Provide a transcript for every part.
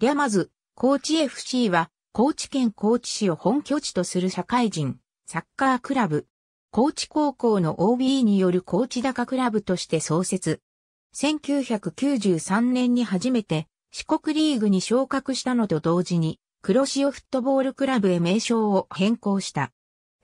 リャマズ、高知 FC は、高知県高知市を本拠地とする社会人、サッカークラブ。高知高校の OB による高知高クラブとして創設。1993年に初めて四国リーグに昇格したのと同時に黒潮フットボールクラブへ名称を変更した。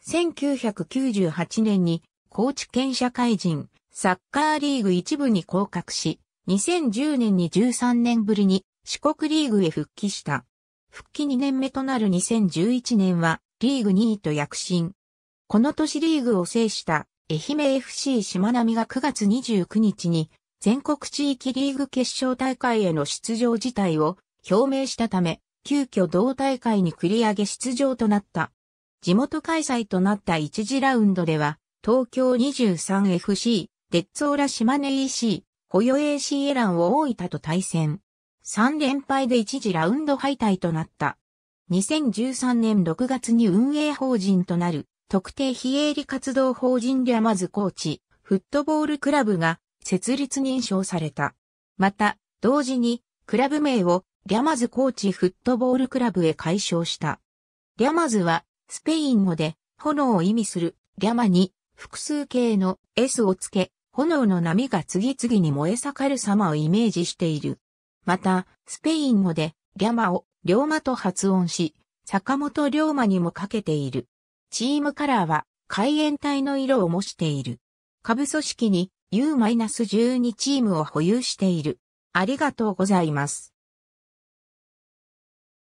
1998年に高知県社会人サッカーリーグ一部に降格し、2010年に13年ぶりに四国リーグへ復帰した。復帰2年目となる2011年は、リーグ2位と躍進。この年リーグを制した、愛媛 FC 島並みが9月29日に、全国地域リーグ決勝大会への出場自体を表明したため、急遽同大会に繰り上げ出場となった。地元開催となった1次ラウンドでは、東京 23FC、デッツオラ島根 EC、保与 AC エランを大分と対戦。3連敗で一時ラウンド敗退となった。2013年6月に運営法人となる特定非営利活動法人リャマズコーチフットボールクラブが設立認証された。また、同時にクラブ名をリャマズコーチフットボールクラブへ改称した。リャマズはスペイン語で炎を意味するリャマに複数形の S をつけ、炎の波が次々に燃え盛る様をイメージしている。また、スペイン語で、ギャマを、龍馬と発音し、坂本龍馬にもかけている。チームカラーは、海援隊の色を模している。下部組織に U-12 チームを保有している。ありがとうございます。